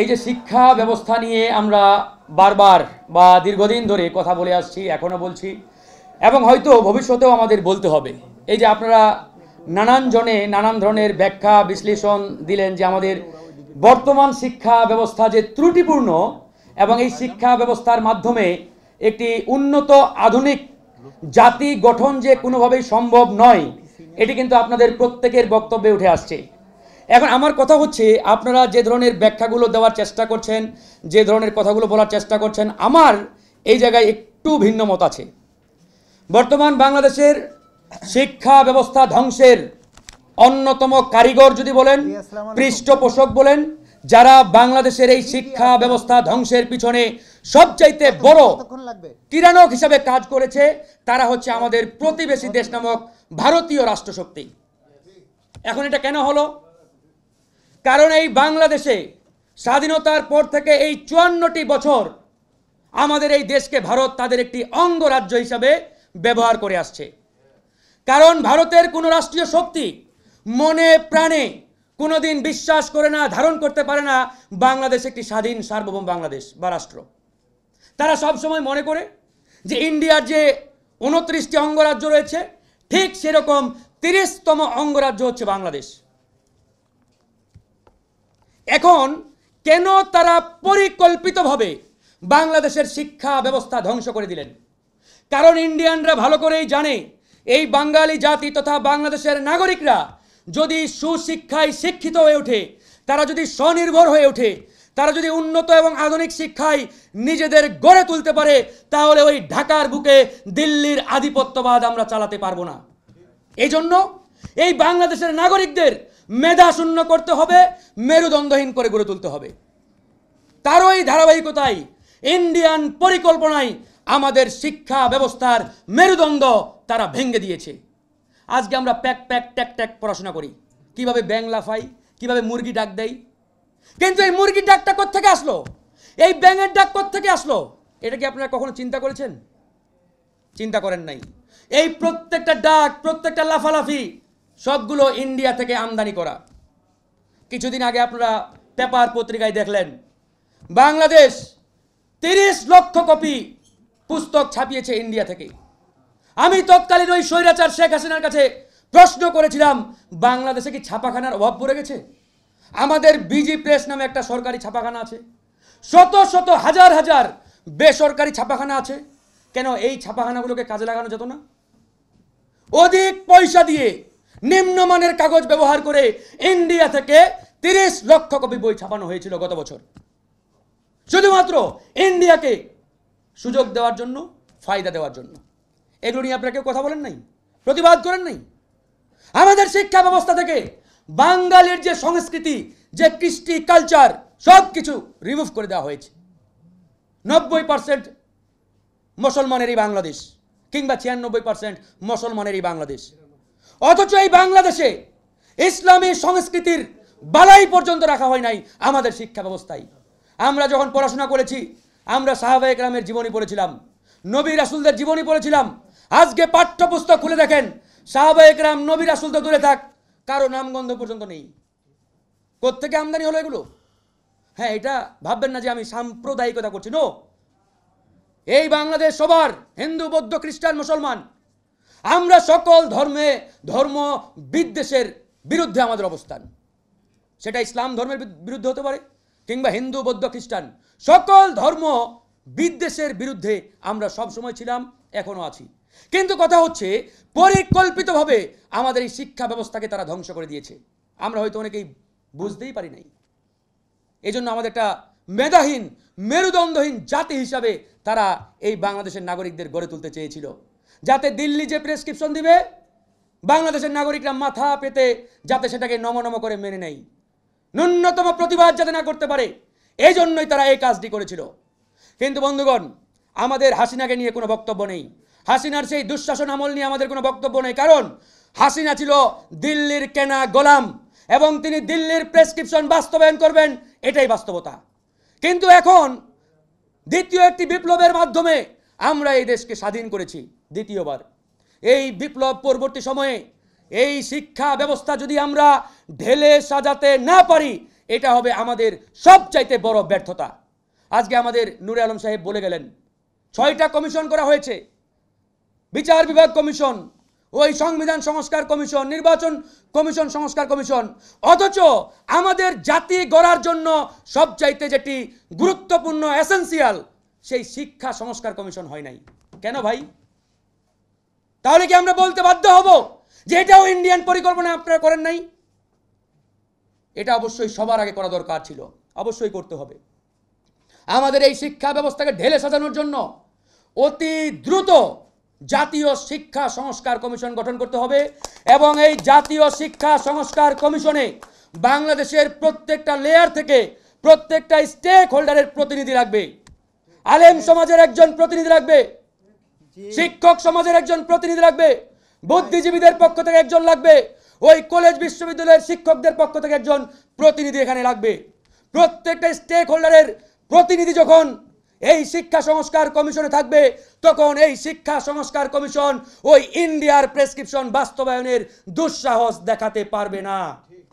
এই যে শিক্ষা ব্যবস্থা নিয়ে আমরা বারবার বা দীর্ঘদিন ধরে কথা বলে আসছি এখনও বলছি এবং হয়তো ভবিষ্যতেও আমাদের বলতে হবে এই যে আপনারা নানান জনে নানান ধরনের ব্যাখ্যা বিশ্লেষণ দিলেন যে আমাদের বর্তমান শিক্ষা ব্যবস্থা যে ত্রুটিপূর্ণ এবং এই শিক্ষা ব্যবস্থার মাধ্যমে একটি উন্নত আধুনিক জাতি গঠন যে কোনোভাবেই সম্ভব নয় এটি কিন্তু আপনাদের প্রত্যেকের বক্তব্যে উঠে আসছে এখন আমার কথা হচ্ছে আপনারা যে ধরনের ব্যাখ্যাগুলো দেওয়ার চেষ্টা করছেন যে ধরনের কথাগুলো বলার চেষ্টা করছেন আমার এই জায়গায় একটু ভিন্ন মত আছে বর্তমান বাংলাদেশের শিক্ষা ব্যবস্থা ধ্বংসের অন্যতম কারিগর যদি বলেন পৃষ্ঠপোষক বলেন যারা বাংলাদেশের এই শিক্ষা ব্যবস্থা ধ্বংসের পিছনে সবচাইতে বড় কিরানক হিসাবে কাজ করেছে তারা হচ্ছে আমাদের প্রতিবেশী দেশ নামক ভারতীয় রাষ্ট্রশক্তি এখন এটা কেন হলো কারণ এই বাংলাদেশে স্বাধীনতার পর থেকে এই চুয়ান্নটি বছর আমাদের এই দেশকে ভারত তাদের একটি অঙ্গরাজ্য হিসাবে ব্যবহার করে আসছে কারণ ভারতের কোনো রাষ্ট্রীয় শক্তি মনে প্রাণে কোনোদিন বিশ্বাস করে না ধারণ করতে পারে না বাংলাদেশ একটি স্বাধীন সার্বভৌম বাংলাদেশ বা রাষ্ট্র তারা সবসময় মনে করে যে ইন্ডিয়ার যে উনত্রিশটি অঙ্গরাজ্য রয়েছে ঠিক সেরকম তিরিশতম অঙ্গরাজ্য হচ্ছে বাংলাদেশ এখন কেন তারা পরিকল্পিতভাবে বাংলাদেশের শিক্ষা ব্যবস্থা ধ্বংস করে দিলেন কারণ ইন্ডিয়ানরা ভালো করেই জানে এই বাঙালি জাতি তথা বাংলাদেশের নাগরিকরা যদি সুশিক্ষায় শিক্ষিত হয়ে ওঠে তারা যদি স্বনির্ভর হয়ে ওঠে তারা যদি উন্নত এবং আধুনিক শিক্ষায় নিজেদের গড়ে তুলতে পারে তাহলে ওই ঢাকার বুকে দিল্লির আধিপত্যবাদ আমরা চালাতে পারবো না এই জন্য এই বাংলাদেশের নাগরিকদের মেধা শূন্য করতে হবে মেরুদণ্ডহীন করে গড়ে তুলতে হবে তারই ধারাবাহিকতায় ইন্ডিয়ান পরিকল্পনায় আমাদের শিক্ষা ব্যবস্থার মেরুদণ্ড তারা ভেঙে দিয়েছে আজকে আমরা প্যাক প্যাক ট্যাক ট্যাক পড়াশোনা করি কিভাবে ব্যাং লাফাই কিভাবে মুরগি ডাক দেয় কিন্তু এই মুরগির ডাকটা থেকে আসলো এই ব্যাঙের ডাক থেকে আসলো এটা কি আপনারা কখনো চিন্তা করেছেন চিন্তা করেন নাই এই প্রত্যেকটা ডাক প্রত্যেকটা লাফালাফি সবগুলো ইন্ডিয়া থেকে আমদানি করা কিছুদিন আগে আপনারা পেপার পত্রিকায় দেখলেন বাংলাদেশ তিরিশ লক্ষ কপি পুস্তক ছাপিয়েছে ইন্ডিয়া থেকে আমি তৎকালীন ওই স্বৈরাচার শেখ হাসিনার কাছে প্রশ্ন করেছিলাম বাংলাদেশে কি ছাপাখানার অভাব পড়ে গেছে আমাদের বিজি প্রেস নামে একটা সরকারি ছাপাখানা আছে শত শত হাজার হাজার বেসরকারি ছাপাখানা আছে কেন এই ছাপাখানাগুলোকে কাজে লাগানো যেত না অধিক পয়সা দিয়ে নিম্নমানের কাগজ ব্যবহার করে ইন্ডিয়া থেকে তিরিশ লক্ষ কপি বই ছাপানো হয়েছিল গত বছর শুধুমাত্র ইন্ডিয়াকে সুযোগ দেওয়ার জন্য ফায়দা দেওয়ার জন্য এগুলো নিয়ে আপনারা কেউ কথা বলেন নাই প্রতিবাদ করেন নাই আমাদের শিক্ষা ব্যবস্থা থেকে বাঙালির যে সংস্কৃতি যে কৃষ্টি কালচার সব কিছু রিমুভ করে দেওয়া হয়েছে নব্বই পার্সেন্ট মুসলমানেরই বাংলাদেশ কিংবা ছিয়ানব্বই পার্সেন্ট মুসলমানেরই বাংলাদেশ অথচ এই বাংলাদেশে ইসলামী সংস্কৃতির বালাই পর্যন্ত রাখা হয় নাই আমাদের শিক্ষা ব্যবস্থায় আমরা যখন পড়াশোনা করেছি আমরা সাহাবা একরামের জীবনী পড়েছিলাম নবী রাসুলদের জীবনী পড়েছিলাম আজকে পাঠ্যপুস্তক খুলে দেখেন সাহাবা একরাম নবী রাসুল তো দূরে থাক কারো নামগন্ধ পর্যন্ত নেই কোথেকে আমদানি হলো এগুলো হ্যাঁ এটা ভাববেন না যে আমি সাম্প্রদায়িকতা করছি নো এই বাংলাদেশ সবার হিন্দু বৌদ্ধ খ্রিস্টান মুসলমান আমরা সকল ধর্মে ধর্ম বিদ্বেষের বিরুদ্ধে আমাদের অবস্থান সেটা ইসলাম ধর্মের বিরুদ্ধে হতে পারে কিংবা হিন্দু বৌদ্ধ খ্রিস্টান সকল ধর্ম বিদ্বেষের বিরুদ্ধে আমরা সবসময় ছিলাম এখনও আছি কিন্তু কথা হচ্ছে পরিকল্পিতভাবে আমাদের এই শিক্ষা ব্যবস্থাকে তারা ধ্বংস করে দিয়েছে আমরা হয়তো অনেকেই বুঝতেই পারি নাই এই জন্য আমাদের একটা মেধাহীন মেরুদণ্ডহীন জাতি হিসাবে তারা এই বাংলাদেশের নাগরিকদের গড়ে তুলতে চেয়েছিল যাতে দিল্লি যে প্রেসক্রিপশন দিবে বাংলাদেশের নাগরিকরা মাথা পেতে যাতে সেটাকে নমনম করে মেনে নেয় ন্যূনতম প্রতিবাদ যাতে না করতে পারে এই জন্যই তারা এই কাজটি করেছিল কিন্তু বন্ধুগণ আমাদের হাসিনাকে নিয়ে কোনো বক্তব্য নেই হাসিনার সেই দুঃশাসন আমল নিয়ে আমাদের কোনো বক্তব্য নেই কারণ হাসিনা ছিল দিল্লির কেনা গোলাম এবং তিনি দিল্লির প্রেসক্রিপশন বাস্তবায়ন করবেন এটাই বাস্তবতা কিন্তু এখন দ্বিতীয় একটি বিপ্লবের মাধ্যমে আমরা এই দেশকে স্বাধীন করেছি দ্বিতীয়বার এই বিপ্লব পরবর্তী সময়ে এই শিক্ষা ব্যবস্থা যদি আমরা ঢেলে সাজাতে না পারি এটা হবে আমাদের সবচাইতে বড় ব্যর্থতা আজকে আমাদের নুরে আলম সাহেব বলে গেলেন ছয়টা কমিশন করা হয়েছে বিচার বিভাগ কমিশন ওই সংবিধান সংস্কার কমিশন নির্বাচন কমিশন সংস্কার কমিশন অথচ আমাদের জাতি গড়ার জন্য সবচাইতে যেটি গুরুত্বপূর্ণ এসেন্সিয়াল সেই শিক্ষা সংস্কার কমিশন হয় নাই কেন ভাই তাহলে কি আমরা বলতে বাধ্য হব যে এটাও ইন্ডিয়ান পরিকল্পনা আপনারা করেন নাই এটা অবশ্যই সবার আগে করা দরকার ছিল অবশ্যই করতে হবে আমাদের এই শিক্ষা ব্যবস্থাকে ঢেলে সাজানোর জন্য অতি দ্রুত জাতীয় শিক্ষা সংস্কার কমিশন গঠন করতে হবে এবং এই জাতীয় শিক্ষা সংস্কার কমিশনে বাংলাদেশের প্রত্যেকটা লেয়ার থেকে প্রত্যেকটা স্টেক হোল্ডারের প্রতিনিধি লাগবে আলেম সমাজের একজন প্রতিনিধি লাগবে শিক্ষক সমাজের একজন প্রতিনিধি লাগবে বুদ্ধিজীবীদের পক্ষ থেকে একজন লাগবে ওই কলেজ বিশ্ববিদ্যালয়ের শিক্ষকদের পক্ষ থেকে একজন প্রতিনিধি এখানে লাগবে প্রত্যেকটা স্টেক হোল্ডারের প্রতিনিধি যখন এই শিক্ষা সংস্কার কমিশনে থাকবে তখন এই শিক্ষা সংস্কার কমিশন ওই ইন্ডিয়ার প্রেসক্রিপশন বাস্তবায়নের দুঃসাহস দেখাতে পারবে না